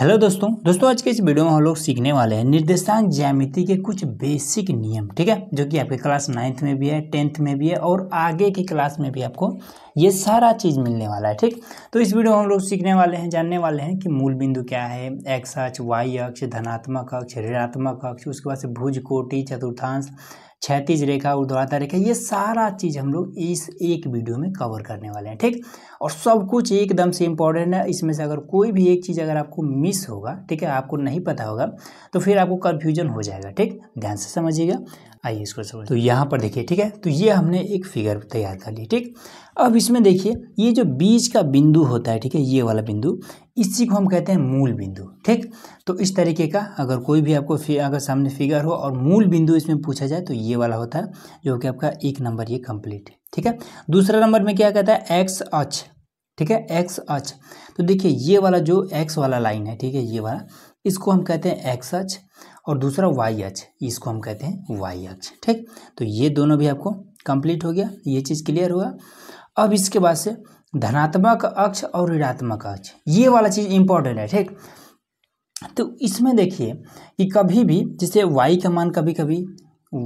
hello दोस्तों दोस्तों आज के इस वीडियो में हम लोग सीखने वाले हैं निर्देशांक ज्यामिति के कुछ बेसिक नियम ठीक है जो कि आपके क्लास नाइन्थ में भी है टेंथ में भी है और आगे की क्लास में भी आपको ये सारा चीज़ मिलने वाला है ठीक तो इस वीडियो में हम लोग सीखने वाले हैं जानने वाले हैं कि मूल बिंदु क्या है एक्स अक्ष वाई अक्ष धनात्मक अक्ष ऋणात्मक अक्ष उसके बाद से भुज कोटि चतुर्थांश क्षैतिज रेखा ऊर्ध्वाधर रेखा ये सारा चीज़ हम लोग इस एक वीडियो में कवर करने वाले हैं ठीक और सब कुछ एकदम से इम्पॉर्टेंट है इसमें से अगर कोई भी एक चीज़ अगर आपको मिस होगा ठीक है आपको नहीं पता होगा तो फिर आपको कन्फ्यूजन हो जाएगा ठीक ध्यान से समझिएगा आइए इसको समझ तो यहाँ पर देखिए ठीक है तो ये हमने एक फिगर तैयार कर ली ठीक अब इसमें देखिए ये जो बीज का बिंदु होता है ठीक है ये वाला बिंदु इसी को हम कहते हैं मूल बिंदु ठीक तो इस तरीके का अगर कोई भी आपको अगर सामने फिगर हो और मूल बिंदु इसमें पूछा जाए तो ये वाला होता है जो कि आपका एक नंबर ये कंप्लीट है ठीक है दूसरा नंबर में क्या कहता है एक्स अच ठीक है एक्स अच तो देखिए ये वाला जो एक्स वाला लाइन है ठीक है ये वाला इसको हम कहते हैं एक्स अच और दूसरा वाई अच इसको हम कहते हैं वाई अच ठीक तो ये दोनों भी आपको कंप्लीट हो गया ये चीज़ क्लियर हुआ अब इसके बाद से धनात्मक अक्ष और ऋणात्मक अक्ष ये वाला चीज़ इंपॉर्टेंट है ठीक तो इसमें देखिए कि कभी भी जैसे वाई का मान कभी कभी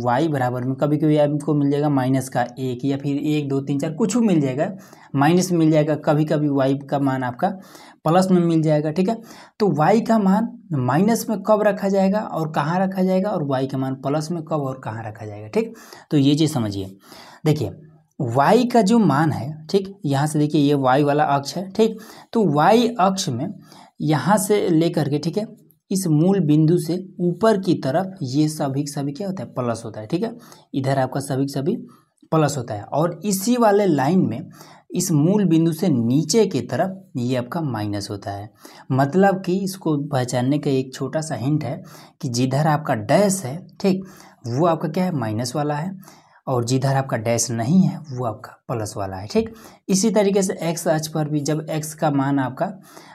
वाई बराबर में कभी कभी आपको मिल जाएगा माइनस का एक या फिर एक दो तीन चार कुछ भी मिल जाएगा माइनस में मिल जाएगा कभी कभी वाई का मान आपका प्लस में मिल जाएगा ठीक है तो वाई का मान माइनस में कब रखा जाएगा और कहाँ रखा जाएगा और वाई का मान प्लस में कब और कहाँ रखा जाएगा ठीक तो ये चीज़ समझिए देखिए y का जो मान है ठीक यहाँ से देखिए ये y वाला अक्ष है ठीक तो y अक्ष में यहाँ से लेकर के ठीक है इस मूल बिंदु से ऊपर की तरफ ये सभी सभी क्या होता है प्लस होता है ठीक है इधर आपका सभी सभी प्लस होता है और इसी वाले लाइन में इस मूल बिंदु से नीचे की तरफ ये आपका माइनस होता है मतलब कि इसको पहचानने का एक छोटा सा हिंट है कि जिधर आपका डैश है ठीक वो आपका क्या है माइनस वाला है और जिधर आपका डैश नहीं है वो आपका प्लस वाला है ठीक इसी तरीके से एक्स अच पर भी जब एक्स का मान आपका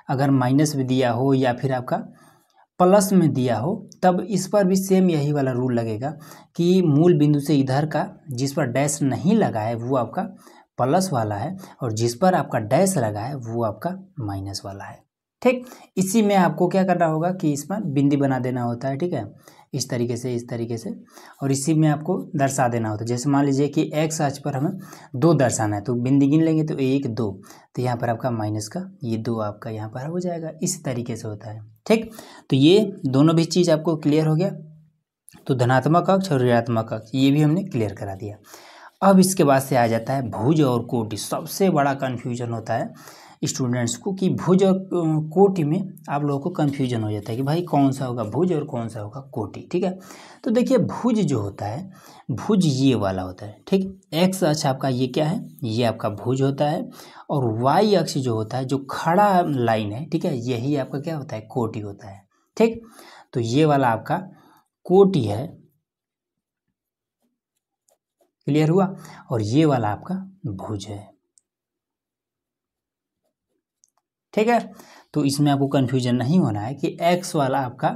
अगर माइनस में दिया हो या फिर आपका प्लस में दिया हो तब इस पर भी सेम यही वाला रूल लगेगा कि मूल बिंदु से इधर का जिस पर डैश नहीं लगा है वो आपका प्लस वाला है और जिस पर आपका डैश लगा है वो आपका माइनस वाला है ठीक इसी में आपको क्या करना होगा कि इसमें बिंदी बना देना होता है ठीक है इस तरीके से इस तरीके से और इसी में आपको दर्शा देना होता है जैसे मान लीजिए कि एक्स आज पर हमें दो दर्शाना है तो बिंदी गिन लेंगे तो एक दो तो यहाँ पर आपका माइनस का ये दो आपका यहाँ पर हो जाएगा इस तरीके से होता है ठीक तो ये दोनों भी चीज़ आपको क्लियर हो गया तो धनात्मक अक्ष और ऋणात्मक अक्ष ये भी हमने क्लियर करा दिया अब इसके बाद से आ जाता है भुज और कोटि सबसे बड़ा कन्फ्यूजन होता है स्टूडेंट्स को कि भुज और कोटि में आप लोगों को कंफ्यूजन हो जाता है कि भाई कौन सा होगा भुज और कौन सा होगा कोटि ठीक है तो देखिए भुज जो होता है भुज ये वाला होता है ठीक एक्स अक्ष आपका ये क्या है ये आपका भुज होता है और वाई अक्ष जो होता है जो खड़ा लाइन है ठीक है यही आपका क्या होता है कोटि होता है ठीक तो ये वाला आपका कोटि है क्लियर हुआ और ये वाला आपका भुज है ठीक है तो इसमें आपको कन्फ्यूजन नहीं होना है कि एक्स वाला आपका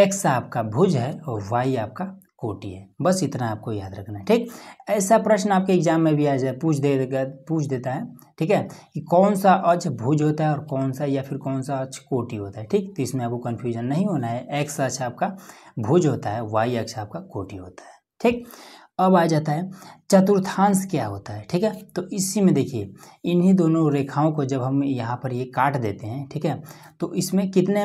एक्स आपका भुज है और वाई आपका कोटी है बस इतना आपको याद रखना है ठीक ऐसा प्रश्न आपके एग्जाम में भी आ जाए पूछ देगा पूछ देता है ठीक है कि कौन सा अच भुज होता है और कौन सा या फिर कौन सा अच कोटि होता है ठीक तो इसमें आपको कन्फ्यूजन नहीं होना है एक्स अक्ष आपका भुज होता है वाई अक्ष आपका कोटि होता है ठीक अब आ जाता है चतुर्थांश क्या होता है ठीक है तो इसी में देखिए इन्हीं दोनों रेखाओं को जब हम यहाँ पर ये काट देते हैं ठीक है तो इसमें कितने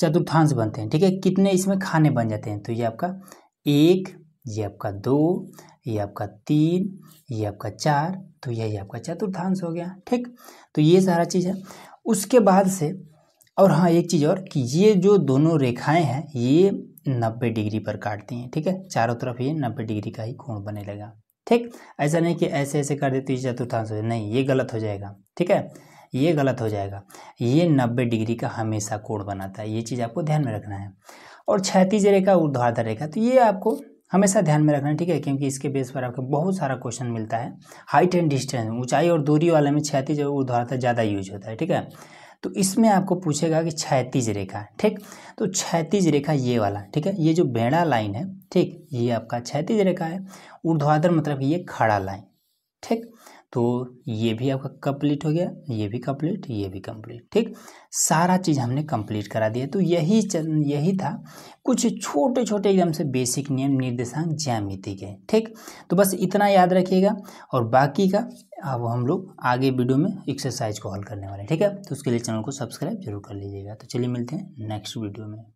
चतुर्थांश बनते हैं ठीक है कितने इसमें खाने बन जाते हैं तो ये आपका एक ये आपका दो ये आपका तीन ये आपका चार तो यही आपका चतुर्थांश हो गया ठीक तो ये सारा चीज़ है उसके बाद से और हाँ एक चीज़ और कि ये जो दोनों रेखाएं हैं ये नब्बे डिग्री पर काटती हैं ठीक है चारों तरफ ये नब्बे डिग्री का ही कोण बने लगा ठीक ऐसा नहीं कि ऐसे ऐसे कर देते चतुर्थांश हो नहीं ये गलत हो जाएगा ठीक है ये गलत हो जाएगा ये नब्बे डिग्री का हमेशा कोण बनाता है ये चीज़ आपको ध्यान में रखना है और क्षैतिज रेखा ऊर्ध्वाधर रेखा तो ये आपको हमेशा ध्यान में रखना है ठीक है क्योंकि इसके बेस पर आपको बहुत सारा क्वेश्चन मिलता है हाइट एंड डिस्टेंस ऊंचाई और दूरी वाले में क्षैतिज और ऊर्ध्वाधर ज़्यादा यूज होता है ठीक है तो इसमें आपको पूछेगा कि क्षैतिज रेखा ठीक तो क्षैतिज रेखा ये वाला ठीक है ये जो बेड़ा लाइन है ठीक ये आपका क्षैतिज रेखा है ऊर्ध्वाधर मतलब ये खड़ा लाइन ठीक तो ये भी आपका कंप्लीट हो गया ये भी कंप्लीट ये भी कंप्लीट ठीक सारा चीज़ हमने कंप्लीट करा दिया तो यही चल यही था कुछ छोटे छोटे एकदम से बेसिक नियम निर्देशांक ज्यामिति के ठीक तो बस इतना याद रखिएगा और बाकी का अब हम लोग आगे वीडियो में एक्सरसाइज को हल करने वाले हैं ठीक है तो उसके लिए चैनल को सब्सक्राइब जरूर कर लीजिएगा तो चलिए मिलते हैं नेक्स्ट वीडियो में